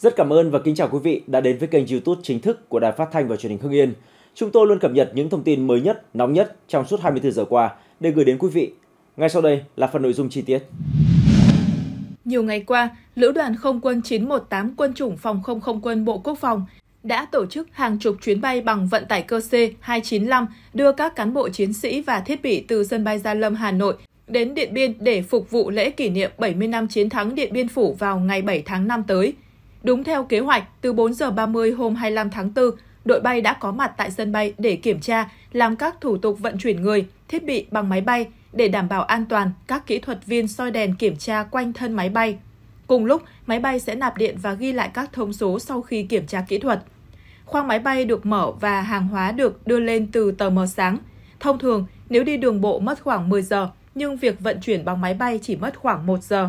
Rất cảm ơn và kính chào quý vị đã đến với kênh YouTube chính thức của Đài Phát thanh và Truyền hình Hưng Yên. Chúng tôi luôn cập nhật những thông tin mới nhất, nóng nhất trong suốt 24 giờ qua để gửi đến quý vị. Ngay sau đây là phần nội dung chi tiết. Nhiều ngày qua, Lữ đoàn Không quân 918 Quân chủng Phòng không Không quân Bộ Quốc phòng đã tổ chức hàng chục chuyến bay bằng vận tải cơ C-295 đưa các cán bộ chiến sĩ và thiết bị từ sân bay Gia Lâm, Hà Nội đến Điện Biên để phục vụ lễ kỷ niệm 70 năm chiến thắng Điện Biên Phủ vào ngày 7 tháng 5 tới – Đúng theo kế hoạch, từ 4 giờ 30 hôm 25 tháng 4, đội bay đã có mặt tại sân bay để kiểm tra, làm các thủ tục vận chuyển người, thiết bị bằng máy bay để đảm bảo an toàn, các kỹ thuật viên soi đèn kiểm tra quanh thân máy bay. Cùng lúc, máy bay sẽ nạp điện và ghi lại các thông số sau khi kiểm tra kỹ thuật. Khoang máy bay được mở và hàng hóa được đưa lên từ tờ mờ sáng. Thông thường, nếu đi đường bộ mất khoảng 10 giờ, nhưng việc vận chuyển bằng máy bay chỉ mất khoảng 1 giờ.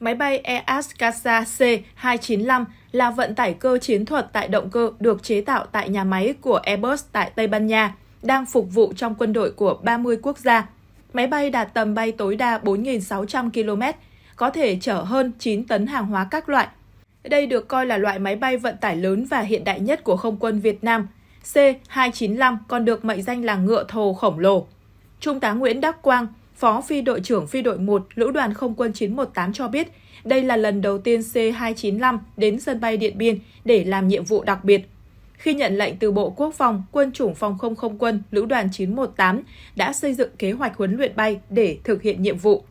Máy bay EAS Casa C-295 là vận tải cơ chiến thuật tại động cơ được chế tạo tại nhà máy của Airbus tại Tây Ban Nha, đang phục vụ trong quân đội của 30 quốc gia. Máy bay đạt tầm bay tối đa 4.600 km, có thể chở hơn 9 tấn hàng hóa các loại. Đây được coi là loại máy bay vận tải lớn và hiện đại nhất của không quân Việt Nam. C-295 còn được mệnh danh là ngựa thồ khổng lồ. Trung tá Nguyễn Đắc Quang, Phó Phi đội trưởng Phi đội 1 Lữ đoàn Không quân 918 cho biết, đây là lần đầu tiên C-295 đến sân bay Điện Biên để làm nhiệm vụ đặc biệt. Khi nhận lệnh từ Bộ Quốc phòng, Quân chủng Phòng không Không quân Lữ đoàn 918 đã xây dựng kế hoạch huấn luyện bay để thực hiện nhiệm vụ.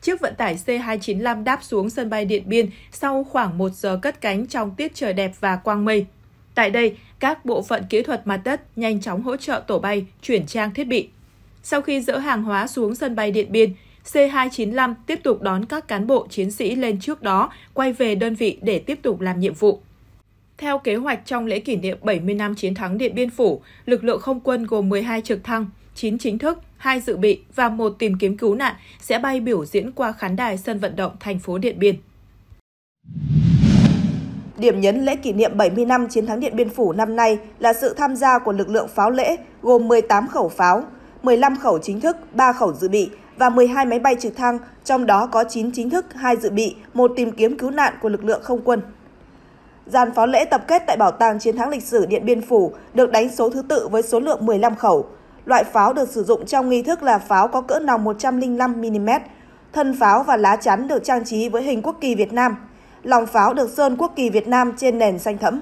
Chiếc vận tải C-295 đáp xuống sân bay Điện Biên sau khoảng 1 giờ cất cánh trong tiết trời đẹp và quang mây. Tại đây, các bộ phận kỹ thuật mặt đất nhanh chóng hỗ trợ tổ bay chuyển trang thiết bị. Sau khi dỡ hàng hóa xuống sân bay Điện Biên, C295 tiếp tục đón các cán bộ chiến sĩ lên trước đó, quay về đơn vị để tiếp tục làm nhiệm vụ. Theo kế hoạch trong lễ kỷ niệm 70 năm chiến thắng Điện Biên Phủ, lực lượng không quân gồm 12 trực thăng, 9 chính thức, 2 dự bị và 1 tìm kiếm cứu nạn sẽ bay biểu diễn qua khán đài sân vận động thành phố Điện Biên. Điểm nhấn lễ kỷ niệm 70 năm chiến thắng Điện Biên Phủ năm nay là sự tham gia của lực lượng pháo lễ gồm 18 khẩu pháo, 15 khẩu chính thức, 3 khẩu dự bị và 12 máy bay trực thăng, trong đó có 9 chính thức, 2 dự bị, một tìm kiếm cứu nạn của lực lượng không quân. Giàn phó lễ tập kết tại Bảo tàng Chiến thắng lịch sử Điện Biên Phủ được đánh số thứ tự với số lượng 15 khẩu. Loại pháo được sử dụng trong nghi thức là pháo có cỡ nòng 105mm. Thân pháo và lá chắn được trang trí với hình quốc kỳ Việt Nam. Lòng pháo được sơn quốc kỳ Việt Nam trên nền xanh thẫm.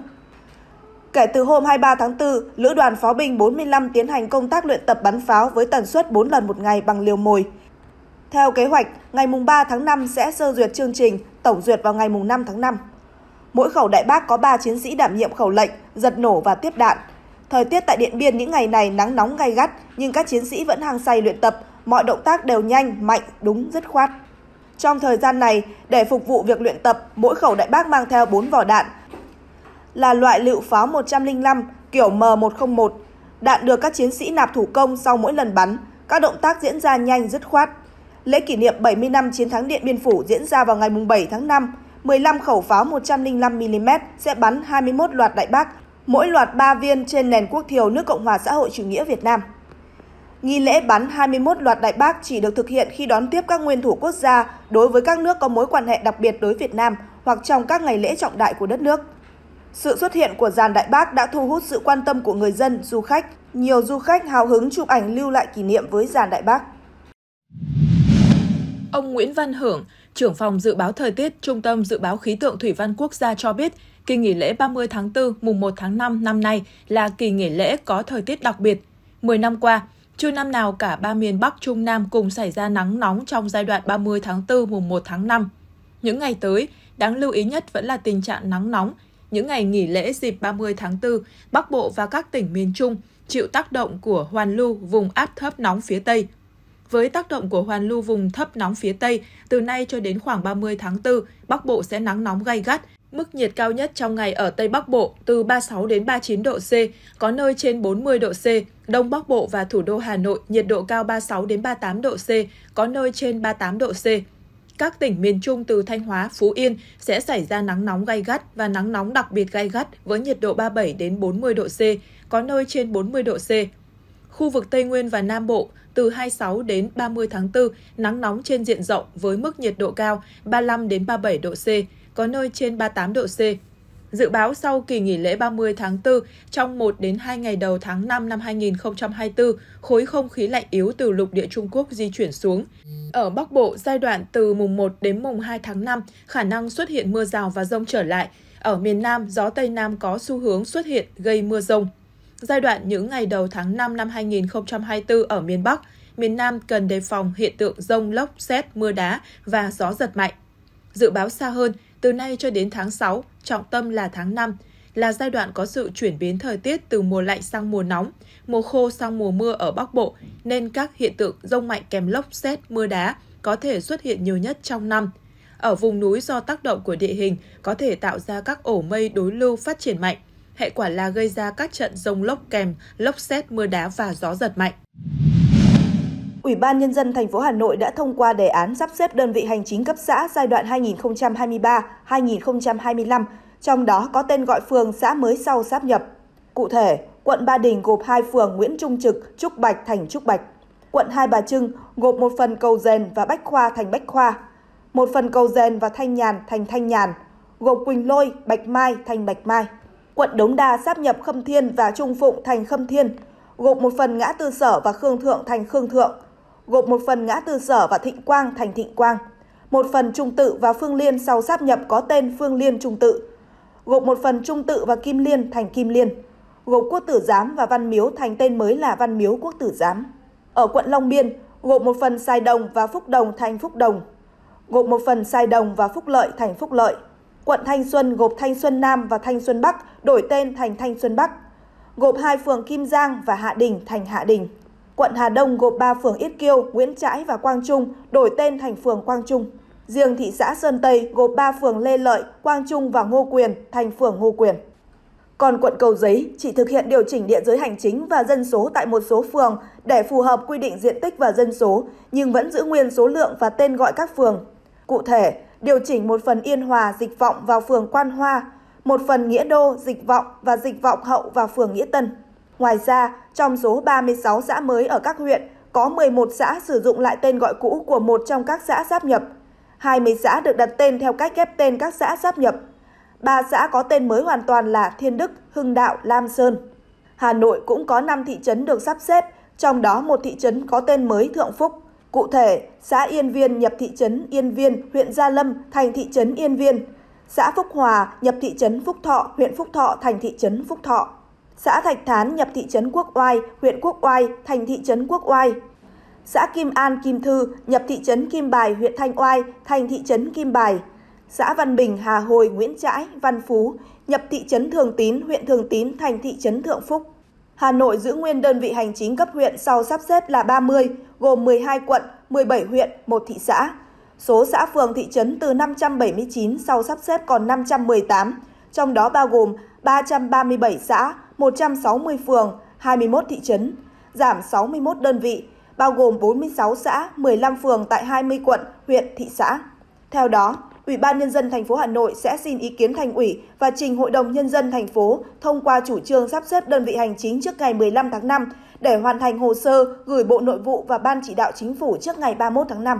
Kể từ hôm 23 tháng 4, Lữ đoàn Pháo binh 45 tiến hành công tác luyện tập bắn pháo với tần suất 4 lần một ngày bằng liều mồi. Theo kế hoạch, ngày mùng 3 tháng 5 sẽ sơ duyệt chương trình, tổng duyệt vào ngày mùng 5 tháng 5. Mỗi khẩu đại bác có 3 chiến sĩ đảm nhiệm khẩu lệnh, giật nổ và tiếp đạn. Thời tiết tại Điện Biên những ngày này nắng nóng gay gắt, nhưng các chiến sĩ vẫn hàng say luyện tập, mọi động tác đều nhanh, mạnh, đúng, dứt khoát. Trong thời gian này, để phục vụ việc luyện tập, mỗi khẩu đại bác mang theo 4 vỏ đạn. Là loại lựu pháo 105 kiểu M101. Đạn được các chiến sĩ nạp thủ công sau mỗi lần bắn. Các động tác diễn ra nhanh dứt khoát, Lễ kỷ niệm 70 năm chiến thắng Điện Biên Phủ diễn ra vào ngày 7 tháng 5. 15 khẩu pháo 105mm sẽ bắn 21 loạt đại bác, mỗi loạt 3 viên trên nền quốc thiều nước Cộng hòa xã hội chủ nghĩa Việt Nam. Nghi lễ bắn 21 loạt đại bác chỉ được thực hiện khi đón tiếp các nguyên thủ quốc gia đối với các nước có mối quan hệ đặc biệt đối Việt Nam hoặc trong các ngày lễ trọng đại của đất nước. Sự xuất hiện của dàn đại bác đã thu hút sự quan tâm của người dân, du khách. Nhiều du khách hào hứng chụp ảnh lưu lại kỷ niệm với dàn đại bác. Ông Nguyễn Văn Hưởng, trưởng phòng dự báo thời tiết, Trung tâm Dự báo Khí tượng Thủy văn Quốc gia cho biết, kỳ nghỉ lễ 30 tháng 4, mùng 1 tháng 5 năm nay là kỳ nghỉ lễ có thời tiết đặc biệt. 10 năm qua, chưa năm nào cả ba miền Bắc, Trung Nam cùng xảy ra nắng nóng trong giai đoạn 30 tháng 4, mùng 1 tháng 5. Những ngày tới, đáng lưu ý nhất vẫn là tình trạng nắng nóng. Những ngày nghỉ lễ dịp 30 tháng 4, Bắc Bộ và các tỉnh miền Trung chịu tác động của hoàn lưu vùng áp thấp nóng phía Tây – với tác động của hoàn lưu vùng thấp nóng phía Tây, từ nay cho đến khoảng 30 tháng 4, Bắc Bộ sẽ nắng nóng gay gắt, Mức nhiệt cao nhất trong ngày ở Tây Bắc Bộ từ 36 đến 39 độ C, có nơi trên 40 độ C. Đông Bắc Bộ và thủ đô Hà Nội nhiệt độ cao 36 đến 38 độ C, có nơi trên 38 độ C. Các tỉnh miền Trung từ Thanh Hóa, Phú Yên sẽ xảy ra nắng nóng gay gắt và nắng nóng đặc biệt gay gắt với nhiệt độ 37 đến 40 độ C, có nơi trên 40 độ C. Khu vực Tây Nguyên và Nam Bộ, từ 26 đến 30 tháng 4, nắng nóng trên diện rộng với mức nhiệt độ cao 35 đến 37 độ C, có nơi trên 38 độ C. Dự báo sau kỳ nghỉ lễ 30 tháng 4, trong 1 đến 2 ngày đầu tháng 5 năm 2024, khối không khí lạnh yếu từ lục địa Trung Quốc di chuyển xuống. Ở Bắc Bộ, giai đoạn từ mùng 1 đến mùng 2 tháng 5, khả năng xuất hiện mưa rào và rông trở lại. Ở miền Nam, gió Tây Nam có xu hướng xuất hiện gây mưa rông. Giai đoạn những ngày đầu tháng 5 năm 2024 ở miền Bắc, miền Nam cần đề phòng hiện tượng rông lốc, xét, mưa đá và gió giật mạnh. Dự báo xa hơn, từ nay cho đến tháng 6, trọng tâm là tháng 5, là giai đoạn có sự chuyển biến thời tiết từ mùa lạnh sang mùa nóng, mùa khô sang mùa mưa ở Bắc Bộ, nên các hiện tượng rông mạnh kèm lốc xét, mưa đá có thể xuất hiện nhiều nhất trong năm. Ở vùng núi do tác động của địa hình có thể tạo ra các ổ mây đối lưu phát triển mạnh, hệ quả là gây ra các trận rông lốc kèm, lốc xét, mưa đá và gió giật mạnh. Ủy ban Nhân dân thành phố Hà Nội đã thông qua đề án sắp xếp đơn vị hành chính cấp xã giai đoạn 2023-2025, trong đó có tên gọi phường xã mới sau sáp nhập. Cụ thể, quận Ba Đình gộp hai phường Nguyễn Trung Trực, Trúc Bạch thành Trúc Bạch. Quận Hai Bà Trưng gộp một phần cầu Dền và Bách Khoa thành Bách Khoa. Một phần cầu Dền và Thanh Nhàn thành Thanh Nhàn, gộp Quỳnh Lôi, Bạch Mai thành Bạch Mai quận Đống Đa sáp nhập Khâm Thiên và Trung Phụng thành Khâm Thiên, gộp một phần ngã tư sở và Khương Thượng thành Khương Thượng, gộp một phần ngã tư sở và Thịnh Quang thành Thịnh Quang, một phần Trung Tự và Phương Liên sau sáp nhập có tên Phương Liên Trung Tự, gộp một phần Trung Tự và Kim Liên thành Kim Liên, gộp Quốc Tử Giám và Văn Miếu thành tên mới là Văn Miếu Quốc Tử Giám. Ở quận Long Biên, gộp một phần Sài Đồng và Phúc Đồng thành Phúc Đồng, gộp một phần Sài Đồng và Phúc Lợi thành Phúc Lợi. Quận Thanh Xuân gộp Thanh Xuân Nam và Thanh Xuân Bắc đổi tên thành Thanh Xuân Bắc. Gộp hai phường Kim Giang và Hạ Đình thành Hạ Đình. Quận Hà Đông gộp ba phường Yết Kiêu, Nguyễn Trãi và Quang Trung đổi tên thành phường Quang Trung. Riêng thị xã Sơn Tây gộp ba phường Lê Lợi, Quang Trung và Ngô Quyền thành phường Ngô Quyền. Còn quận Cầu Giấy chỉ thực hiện điều chỉnh địa giới hành chính và dân số tại một số phường để phù hợp quy định diện tích và dân số, nhưng vẫn giữ nguyên số lượng và tên gọi các phường Cụ thể, điều chỉnh một phần Yên Hòa dịch vọng vào phường Quan Hoa, một phần Nghĩa Đô dịch vọng và dịch vọng hậu vào phường Nghĩa Tân. Ngoài ra, trong số 36 xã mới ở các huyện, có 11 xã sử dụng lại tên gọi cũ của một trong các xã sáp nhập. 20 xã được đặt tên theo cách ghép tên các xã sáp nhập. Ba xã có tên mới hoàn toàn là Thiên Đức, Hưng Đạo, Lam Sơn. Hà Nội cũng có 5 thị trấn được sắp xếp, trong đó một thị trấn có tên mới Thượng Phúc. Cụ thể, xã Yên Viên nhập thị trấn Yên Viên, huyện Gia Lâm thành thị trấn Yên Viên. Xã Phúc Hòa nhập thị trấn Phúc Thọ, huyện Phúc Thọ thành thị trấn Phúc Thọ. Xã Thạch Thán nhập thị trấn Quốc Oai, huyện Quốc Oai thành thị trấn Quốc Oai. Xã Kim An, Kim Thư nhập thị trấn Kim Bài, huyện Thanh Oai thành thị trấn Kim Bài. Xã Văn Bình, Hà Hồi, Nguyễn Trãi, Văn Phú nhập thị trấn Thường Tín, huyện Thường Tín thành thị trấn Thượng Phúc. Hà Nội giữ nguyên đơn vị hành chính cấp huyện sau sắp xếp là 30, gồm 12 quận, 17 huyện, một thị xã. Số xã phường thị trấn từ 579 sau sắp xếp còn 518, trong đó bao gồm 337 xã, 160 phường, 21 thị trấn, giảm 61 đơn vị, bao gồm 46 xã, 15 phường tại 20 quận, huyện, thị xã. Theo đó, Ủy ban nhân dân thành phố Hà Nội sẽ xin ý kiến thành ủy và trình Hội đồng nhân dân thành phố thông qua chủ trương sắp xếp đơn vị hành chính trước ngày 15 tháng 5 để hoàn thành hồ sơ gửi Bộ Nội vụ và Ban chỉ đạo chính phủ trước ngày 31 tháng 5.